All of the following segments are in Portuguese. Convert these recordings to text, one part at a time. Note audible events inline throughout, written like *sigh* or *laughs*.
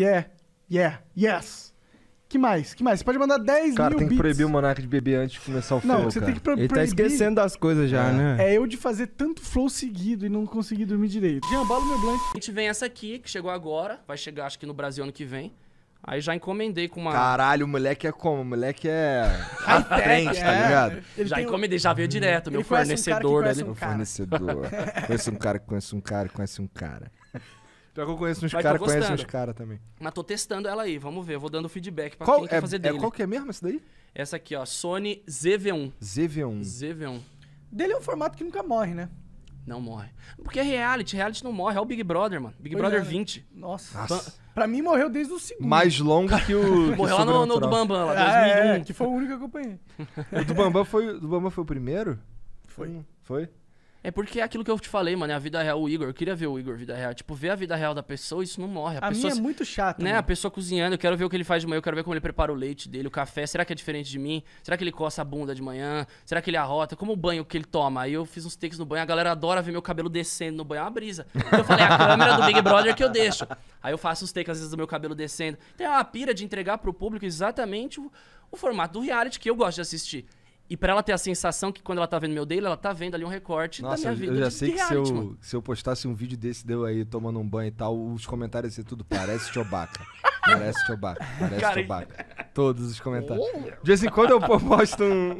Yeah, yeah, yes. Que mais? Que mais? Você pode mandar 10 cara, mil tem que beats. proibir o Monark de beber antes de começar o flow, Não, você cara. tem que pro Ele tá esquecendo das coisas já, é. né? É eu de fazer tanto flow seguido e não conseguir dormir direito. Jean, bala meu blank. A gente vem essa aqui, que chegou agora. Vai chegar, acho que no Brasil ano que vem. Aí já encomendei com uma... Caralho, o moleque é como? O moleque é... A *laughs* frente, tá é. ligado? É. já encomendei, já veio direto. Meu fornecedor meu fornecedor. conhece um cara que conhece um cara, conhece um cara. Pior que eu conheço uns caras, conheço uns caras também. Mas tô testando ela aí, vamos ver. vou dando feedback pra qual, quem é, quer fazer é, dele. Qual que é mesmo essa daí? Essa aqui, ó. Sony ZV1. ZV1. ZV1. Dele é um formato que nunca morre, né? Não morre. Porque é reality, reality não morre. É o Big Brother, mano. Big pois Brother é, 20. Né? Nossa. Nossa. Pra mim morreu desde o segundo. Mais longo que o. *laughs* Morreu que lá no, no do Bambam, lá, 2001. Ah, é, é, que foi o único que eu acompanhei. *laughs* o do Bambam foi, do Bambam foi o primeiro? Foi. Foi? É porque é aquilo que eu te falei, mano, é a vida real. O Igor, eu queria ver o Igor vida real. Tipo, ver a vida real da pessoa, isso não morre. A, a pessoa, minha é muito chata, Né, mano. a pessoa cozinhando, eu quero ver o que ele faz de manhã, eu quero ver como ele prepara o leite dele, o café. Será que é diferente de mim? Será que ele coça a bunda de manhã? Será que ele arrota? Como o banho que ele toma? Aí eu fiz uns takes no banho, a galera adora ver meu cabelo descendo no banho, é uma brisa. eu falei, é a câmera do Big Brother que eu deixo. Aí eu faço uns takes, às vezes, do meu cabelo descendo. Tem uma pira de entregar pro público exatamente o, o formato do reality que eu gosto de assistir. E para ela ter a sensação que quando ela tá vendo meu dele, ela tá vendo ali um recorte Nossa, da minha vida. Eu já sei que reality, se, eu, se eu postasse um vídeo desse deu aí tomando um banho e tal, os comentários iam ser tudo parece Chewbacca. parece Chewbacca. Parece Cara, Chewbacca. Todos os comentários. De vez em quando eu posto um,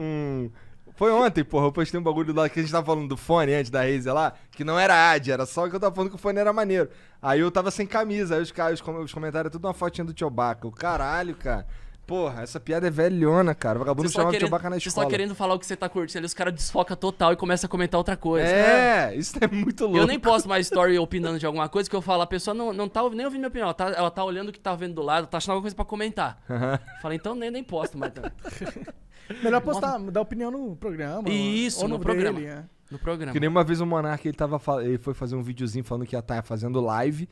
um... Foi ontem, porra, eu postei um bagulho lá que a gente tava falando do fone antes da Razer lá, que não era ad, era só que eu tava falando que o fone era maneiro. Aí eu tava sem camisa, aí os, os, os comentários tudo uma fotinha do Chewbacca. O caralho, cara. Porra, essa piada é velhona, cara. O vagabundo chamava querendo, de Chewbacca na escola. Você só querendo falar o que você tá curtindo ali, os caras desfoca total e começa a comentar outra coisa. É, né? isso é muito louco. Eu nem posto mais story opinando de alguma coisa, que eu falo, a pessoa não, não tá nem ouvindo minha opinião, ela tá, ela tá olhando o que tá vendo do lado, tá achando alguma coisa pra comentar. Fala, então nem, nem posto mais. *laughs* Melhor postar, dar opinião no programa. Isso, no, no, programa. Dele, é. No programa. Que nem uma vez o Monark, ele, tava, ele foi fazer um videozinho falando que ia estar tá fazendo live.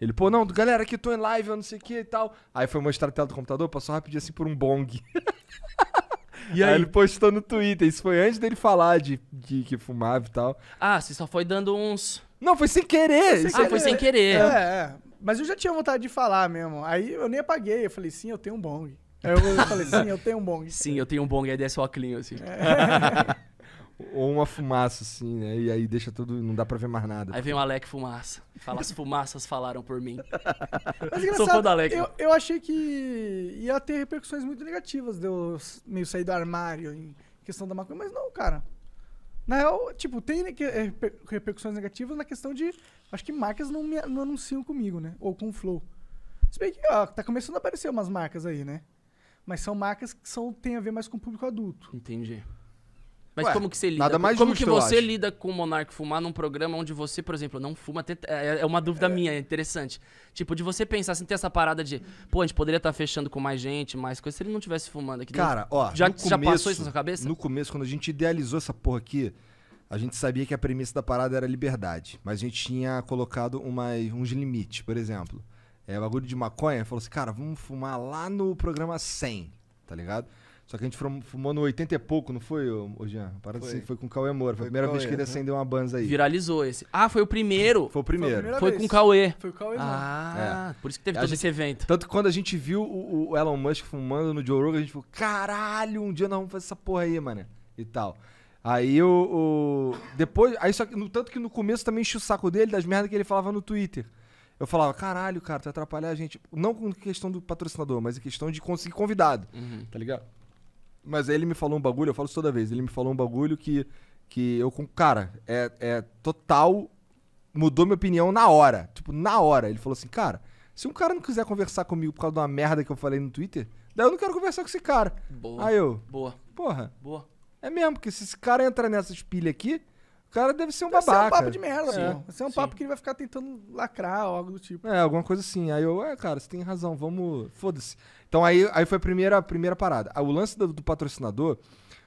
Ele, pô, não, galera, aqui tô em live, eu não sei o que e tal. Aí foi mostrar a tela do computador, passou rapidinho assim por um bong. *laughs* E aí? aí? ele postou no Twitter, isso foi antes dele falar de, de que fumava e tal. Ah, você só foi dando uns. Não, foi sem querer. Ah, é foi sem ah, querer. foi sem querer. É, é, mas eu já tinha vontade de falar mesmo. Aí eu nem apaguei, eu falei, sim, eu tenho um bong. Aí eu falei, sim, eu tenho um bong. Sim, eu tenho um bong, aí desce o óculos assim. É. *laughs* Ou uma fumaça, assim, né? E aí deixa tudo. Não dá pra ver mais nada. Aí vem o Alec Fumaça. Fala, as fumaças falaram por mim. *laughs* Mas Sou fã do Alec. Eu, eu achei que ia ter repercussões muito negativas de eu meio sair do armário em questão da maconha, mas não, cara. Na real, tipo, tem repercussões negativas na questão de. Acho que marcas não, me, não anunciam comigo, né? Ou com o Flow. Se bem que, ó, tá começando a aparecer umas marcas aí, né? Mas são marcas que são, tem a ver mais com o público adulto. Entendi. Mas Ué, como que você lida? Nada mais como justo, que você lida com o monarca fumar num programa onde você, por exemplo, não fuma? É, é uma dúvida é. minha, é interessante. Tipo, de você pensar assim, ter essa parada de, pô, a gente poderia estar tá fechando com mais gente, mais coisa, se ele não tivesse fumando aqui. Cara, dentro. ó, já, começo, já passou isso na sua cabeça? No começo, quando a gente idealizou essa porra aqui, a gente sabia que a premissa da parada era liberdade, mas a gente tinha colocado uma, uns limites, por exemplo. É, o bagulho de maconha falou assim, cara, vamos fumar lá no programa 100, tá ligado? Só que a gente fumou no 80 e pouco, não foi, ô Jean? para foi. assim, foi com o Cauê Moura. Foi, foi a primeira Cauê, vez que ele acendeu uma banza aí. Viralizou esse. Ah, foi o primeiro. Foi o primeiro. Foi, foi com o Cauê. Foi o Cauê Ah, é. por isso que teve a todo gente, esse evento. Tanto que quando a gente viu o, o, Elon Musk fumando no Joe Rogan, a gente falou, caralho, um dia nós vamos fazer essa porra aí, mano. E tal. Aí o, o... Depois... Aí só que... No, tanto que no começo também enchi o saco dele das merdas que ele falava no Twitter. Eu falava, caralho, cara, tu vai atrapalhar a gente. Não com questão do patrocinador, mas em questão de conseguir convidado. Uhum. Tá ligado? Mas ele me falou um bagulho, eu falo isso toda vez, ele me falou um bagulho que, que eu, cara, é, é total. Mudou minha opinião na hora. Tipo, na hora. Ele falou assim, cara, se um cara não quiser conversar comigo por causa de uma merda que eu falei no Twitter, daí eu não quero conversar com esse cara. Boa. Aí eu. Boa. Porra. Boa. É mesmo, porque se esse cara entrar nessa espilha aqui, o cara deve ser um deve babaca. Deve ser um papo de merda, Sim. Né? Deve ser um Sim. papo que ele vai ficar tentando lacrar ou algo do tipo. É, alguma coisa assim. Aí eu, é, cara, você tem razão, vamos. Foda-se. Então aí, aí foi a primeira, a primeira parada. O lance do, do patrocinador,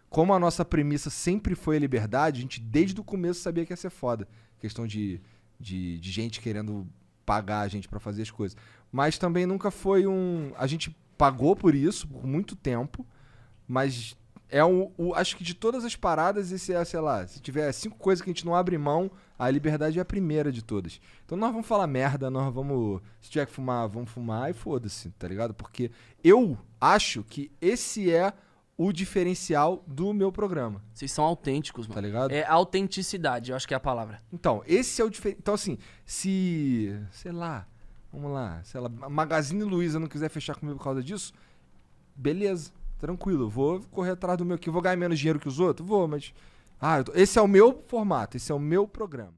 como a nossa premissa sempre foi a liberdade, a gente desde o começo sabia que ia ser foda. Questão de, de, de gente querendo pagar a gente para fazer as coisas. Mas também nunca foi um. A gente pagou por isso por muito tempo, mas é um, o, acho que de todas as paradas, esse é, sei lá, se tiver cinco coisas que a gente não abre mão, a liberdade é a primeira de todas. Então nós vamos falar merda, nós vamos. Se tiver que fumar, vamos fumar e foda-se, tá ligado? Porque eu acho que esse é o diferencial do meu programa. Vocês são autênticos, mano. Tá ligado? É autenticidade, eu acho que é a palavra. Então, esse é o diferencial. Então, assim, se. Sei lá. Vamos lá. Se lá, Magazine Luiza não quiser fechar comigo por causa disso, beleza tranquilo, vou correr atrás do meu que vou ganhar menos dinheiro que os outros? Vou, mas. Ah, tô... esse é o meu formato, esse é o meu programa.